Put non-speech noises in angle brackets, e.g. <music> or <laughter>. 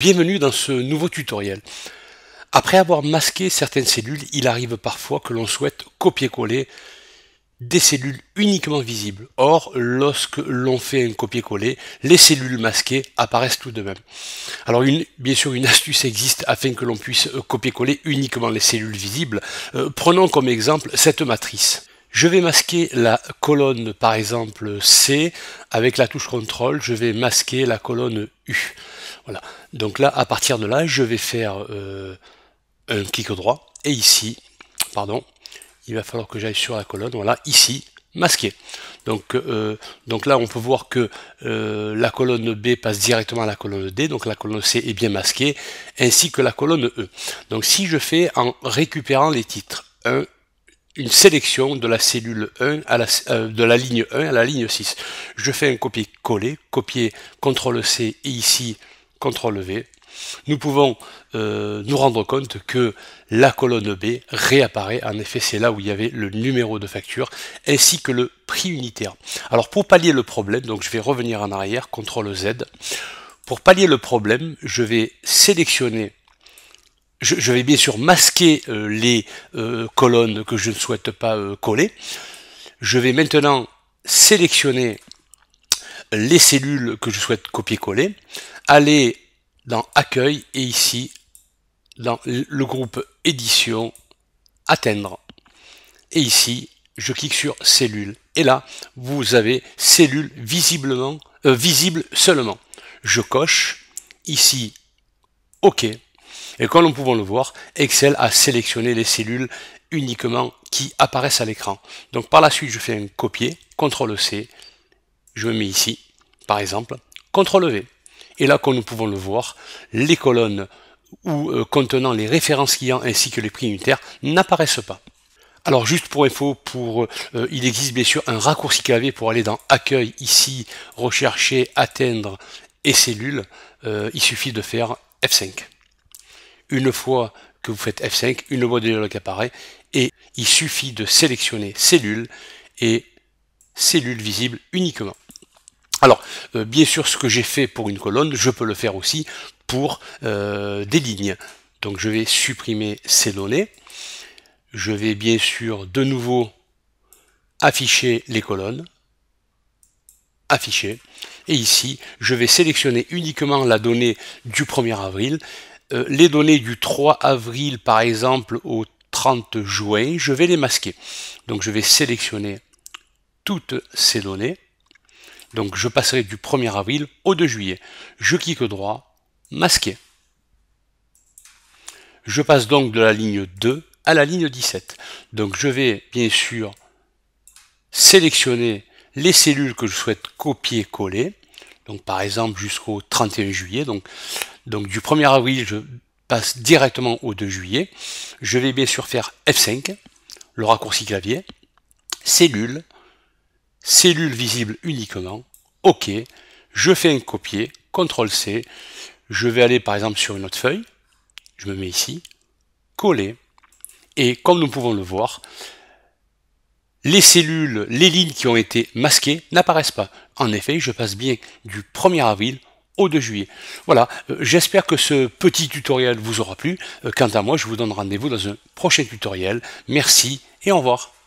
Bienvenue dans ce nouveau tutoriel. Après avoir masqué certaines cellules, il arrive parfois que l'on souhaite copier-coller des cellules uniquement visibles. Or, lorsque l'on fait un copier-coller, les cellules masquées apparaissent tout de même. Alors, bien sûr, une <laughs> astuce existe afin que l'on puisse copier-coller uniquement les cellules visibles. Euh, prenons comme exemple cette matrice. Je vais masquer la colonne, par exemple, C. Avec la touche CTRL, je vais masquer la colonne U. Donc là, à partir de là, je vais faire euh, un clic droit. Et ici, pardon, il va falloir que j'aille sur la colonne. Voilà, ici, masqué. Donc, euh, donc là, on peut voir que euh, la colonne B passe directement à la colonne D, donc la colonne C est bien masquée, ainsi que la colonne E. Donc si je fais en récupérant les titres 1, une sélection de la cellule 1 à de la ligne 1 à la ligne 6, je fais un copier-coller, copier CTRL-C et ici CTRL V, nous pouvons euh, nous rendre compte que la colonne B réapparaît. En effet, c'est là où il y avait le numéro de facture ainsi que le prix unitaire. Alors pour pallier le problème, donc je vais revenir en arrière, CTRL Z. Pour pallier le problème, je vais sélectionner je, vais bien sûr masquer euh, les euh, colonnes que je ne souhaite pas coller. Je vais maintenant sélectionner les cellules que je souhaite copier-coller, aller dans Accueil et ici, dans le groupe Édition, Atteindre. Et ici, je clique sur Cellules. Et là, vous avez Cellules visiblement, euh, visible seulement. Je coche ici OK. Et comme nous pouvons le voir, Excel a sélectionné les cellules uniquement qui apparaissent à l'écran. Donc par la suite, je fais un copier, CTRL-C, je me mets ici, par exemple, CTRL V. Et là, comme nous pouvons le voir, les colonnes euh, contenant les références clients ainsi que les prix unitaires n'apparaissent pas. Alors juste pour info, pour, euh, euh, il existe bien sûr un raccourci clavier pour aller dans Accueil ici, Rechercher, Atteindre et Cellules. il suffit de faire F5. Une fois que vous faites F5, une boîte de dialogue apparaît et il suffit de sélectionner Cellules et Cellules visibles uniquement. Alors, euh, bien sûr, ce que j'ai fait pour une colonne, je peux le faire aussi pour euh, des lignes. Donc je vais supprimer ces données. Je vais bien sûr de nouveau afficher les colonnes. Afficher. Et ici, je vais sélectionner uniquement la donnée du 1er avril. Euh, les données du 3 avril, par exemple, au 30 juin, je vais les masquer. Donc je vais sélectionner toutes ces données donc je passerai du 1er avril au 2 juillet. Je clique droit, masquer. Je passe donc de la ligne 2 à la ligne 17. Donc je vais bien sûr sélectionner les cellules que je souhaite copier-coller. Donc par exemple jusqu'au 31 juillet. Donc, donc du 1er avril, je passe directement au 2 juillet. Je vais bien sûr faire F5, le raccourci clavier, cellules, cellules visible uniquement, OK, je fais un copier, CTRL-C, je vais aller par exemple sur une autre feuille, je me mets ici, coller, et comme nous pouvons le voir, les cellules, les lignes qui ont été masquées n'apparaissent pas. En effet, je passe bien du 1er avril au 2 juillet. Voilà, euh, j'espère que ce petit tutoriel vous aura plu. Euh, quant à moi, je vous donne rendez-vous dans un prochain tutoriel. Merci et au revoir.